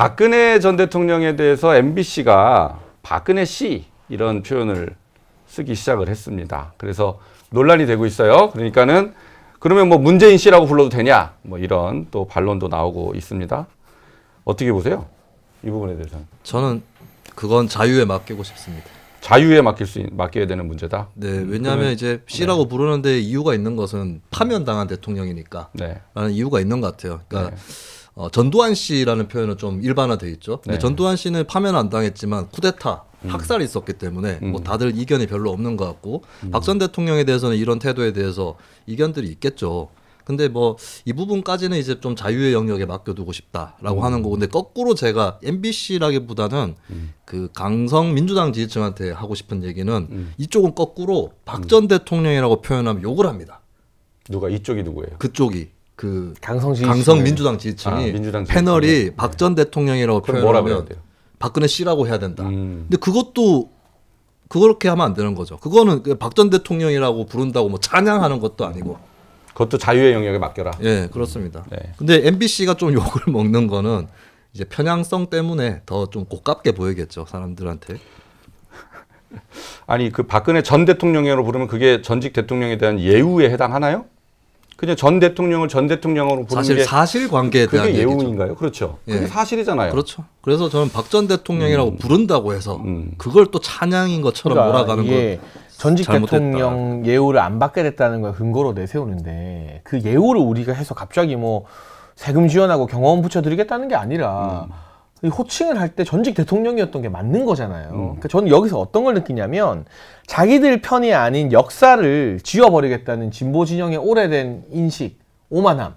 박근혜 전 대통령에 대해서 MBC가 박근혜 씨 이런 표현을 쓰기 시작을 했습니다. 그래서 논란이 되고 있어요. 그러니까는 그러면 뭐 문재인 씨라고 불러도 되냐? 뭐 이런 또 반론도 나오고 있습니다. 어떻게 보세요? 이 부분에 대해서는. 저는 그건 자유에 맡기고 싶습니다. 자유에 맡길 수 있, 맡겨야 되는 문제다. 네, 왜냐하면 그러면, 이제 씨라고 네. 부르는데 이유가 있는 것은 파면당한 대통령이니까. 네. 라는 이유가 있는 것 같아요. 그러니까 네. 어, 전두환 씨라는 표현은 좀 일반화돼 있죠. 근데 네. 전두환 씨는 파면 안 당했지만 쿠데타 음. 학살이 있었기 때문에 뭐 음. 뭐 다들 이견이 별로 없는 것 같고 음. 박전 대통령에 대해서는 이런 태도에 대해서 이견들이 있겠죠. 근데 뭐 이 부분까지는 이제 좀 자유의 영역에 맡겨두고 싶다라고 음. 하는 거고 근데 거꾸로 제가 MBC라기보다는 음. 그 강성 민주당 지지층한테 하고 싶은 얘기는 이쪽은 거꾸로 박 전 대통령이라고 표현하면 욕을 합니다. 누가 이쪽이 누구예요? 그쪽이 그 강성, 강성 민주당 지지층이 아, 민주당 패널이 네. 박전 대통령이라고 그럼 표현하면 박근혜 씨라고 해야 된다. 음. 근데 그것도 그렇게 하면 안 되는 거죠. 그거는 그 박전 대통령이라고 부른다고 뭐 찬양하는 것도 아니고. 그것도 자유의 영역에 맡겨라. 예, 네, 그렇습니다. 음. 네. 근데 MBC가 좀 욕을 먹는 거는 이제 편향성 때문에 더 좀 고깝게 보이겠죠 사람들한테. 아니 그 박근혜 전 대통령이라고 부르면 그게 전직 대통령에 대한 예우에 해당하나요? 그냥 전 대통령을 전 대통령으로 보는 사실 게 사실 관계에 대한 그게 예우인가요? 그렇죠. 그게 예. 사실이잖아요. 그렇죠. 그래서 저는 박 전 대통령이라고 음. 부른다고 해서 음. 그걸 또 찬양인 것처럼 그러니까 몰아가는 예. 전직 잘못했다. 대통령 예우를 안 받게 됐다는 걸 근거로 내세우는데 그 예우를 우리가 해서 갑자기 뭐 세금 지원하고 경호원 붙여드리겠다는 게 아니라 음. 호칭을 할 때 전직 대통령이었던 게 맞는 거잖아요. 음. 그러니까 저는 여기서 어떤 걸 느끼냐면 자기들 편이 아닌 역사를 지워버리겠다는 진보 진영의 오래된 인식, 오만함.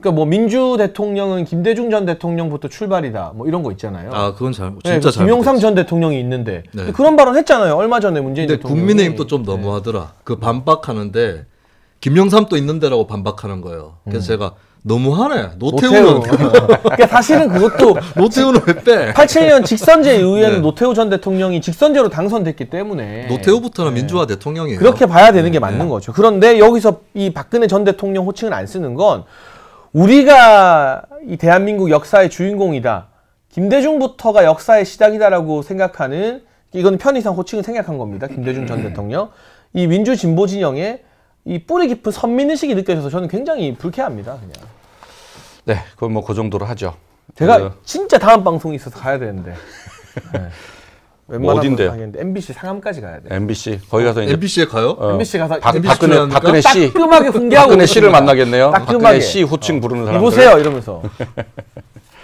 그니까뭐 민주 대통령은 김대중 전 대통령부터 출발이다. 뭐 이런 거 있잖아요. 아 그건 잘 진짜 네, 잘. 김용삼 전 대통령이 있는데 네. 그런 발언 했잖아요. 얼마 전에 문재인 근데 대통령이. 국민의힘도 좀 네. 너무하더라. 네. 그 반박하는데 김영삼 또 있는데라고 반박하는 거예요. 그래서 음. 제가 너무하네. 노태우는. 노태우. 그러니까 사실은 그것도 노태우는 왜 빼? 87년 직선제 이후에는 네. 노태우 전 대통령이 직선제로 당선됐기 때문에 노태우부터는 네. 민주화 대통령이에요. 그렇게 봐야 되는 네. 게 맞는 거죠. 그런데 여기서 이 박근혜 전 대통령 호칭을 안 쓰는 건 우리가 이 대한민국 역사의 주인공이다. 김대중부터가 역사의 시작이다라고 생각하는 이건 편의상 호칭을 생각한 겁니다. 김대중 전 대통령. 이 민주진보 진영의 이 뿌리 깊은 선민의식이 느껴져서 저는 굉장히 불쾌합니다. 그냥. 네, 그건 뭐 그 정도로 하죠. 제가 그... 진짜 다음 방송이 있어서 가야 되는데. 네. 뭐 어딘데요? MBC 상암까지 가야 돼. MBC 거기 가서 이제 MBC에 가요? 어, MBC 가서 박, MBC 박근혜 박근혜 씨 따끔하게 훈계하고 박근혜 씨를 만나겠네요. 따끔하게 씨 호칭 어. 부르는 사람 보세요 이러면서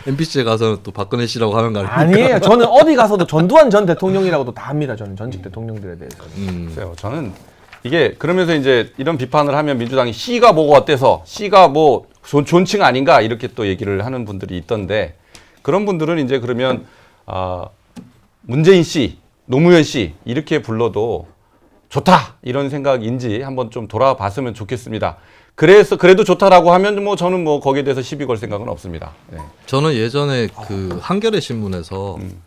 MBC에 가서는 또 박근혜 씨라고 하는 거 아닙니까? 아니에요. 저는 어디 가서도 전두환 전 대통령이라고도 다 합니다. 저는 전직 음. 대통령들에 대해서. 음. 저는 이게 그러면서 이제 이런 비판을 하면 민주당이 C가 뭐가 어때서 C가 뭐 존칭 아닌가 이렇게 또 얘기를 하는 분들이 있던데 그런 분들은 이제 그러면 어, 문재인 씨, 노무현 씨 이렇게 불러도 좋다 이런 생각인지 한번 좀 돌아봤으면 좋겠습니다. 그래서 그래도 좋다라고 하면 뭐 저는 뭐 거기에 대해서 시비 걸 생각은 없습니다. 네. 저는 예전에 그 한겨레 신문에서 음.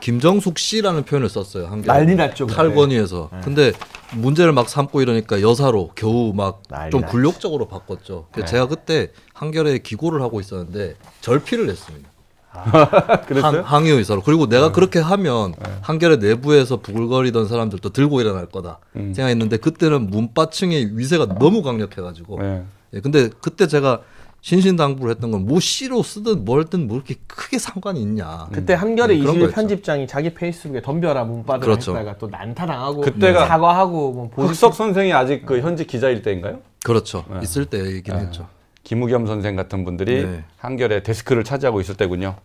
김정숙 씨라는 표현을 썼어요. 한 난리 났죠. 탈권위에서. 네. 근데 문제를 막 삼고 이러니까 여사로 겨우 막 좀 굴욕적으로 바꿨죠. 네. 제가 그때 한결에 기고를 하고 있었는데 절필을 했습니다. 아, 항, 의 의사로 그리고 내가 네. 그렇게 하면 네. 한겨레 내부에서 부글거리던 사람들도 들고 일어날 거다 음. 생각했는데 그때는 문바층의 위세가 너무 강력해가지고 네. 예, 근데 그때 제가 신신당부를 했던 건 뭐 씨로 쓰든 뭘든 뭐 이렇게 크게 상관이 있냐. 그때 음. 한겨레 네, 21 편집장이 자기 페이스북에 덤벼라 문바닥 그렇죠. 했다가 또 난타당하고 그때가 사과하고 뭐 보직... 석 선생이 아직 그 현직 기자일 때인가요? 그렇죠. 네. 있을 때이긴 네. 했죠. 김우겸 선생 같은 분들이 네. 한겨레 데스크를 차지하고 있을 때군요.